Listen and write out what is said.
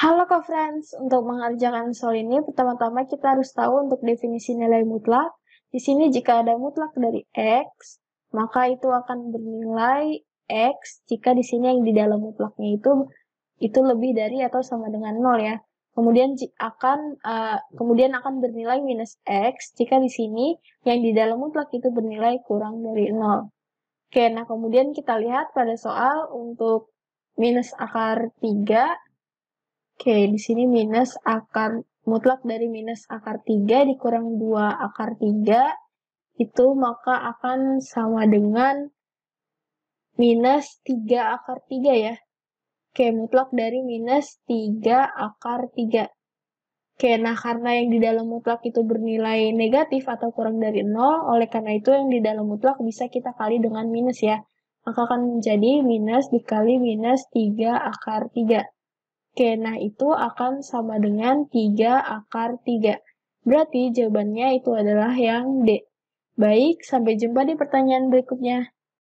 Halo Kak friends untuk mengerjakan soal ini pertama-tama kita harus tahu untuk definisi nilai mutlak. Di sini jika ada mutlak dari X, maka itu akan bernilai X jika di sini yang di dalam mutlaknya itu itu lebih dari atau sama dengan 0 ya. Kemudian akan uh, kemudian akan bernilai minus X jika di sini yang di dalam mutlak itu bernilai kurang dari 0. Oke, nah kemudian kita lihat pada soal untuk minus akar 3 Oke, di sini minus akar mutlak dari minus akar 3 dikurang 2 akar 3 itu maka akan sama dengan minus 3 akar 3 ya. Oke, mutlak dari minus 3 akar 3. Oke, nah karena yang di dalam mutlak itu bernilai negatif atau kurang dari 0, oleh karena itu yang di dalam mutlak bisa kita kali dengan minus ya. Maka akan menjadi minus dikali minus 3 akar 3. Kenah itu akan sama dengan 3 akar 3. Berarti jawabannya itu adalah yang D. Baik, sampai jumpa di pertanyaan berikutnya.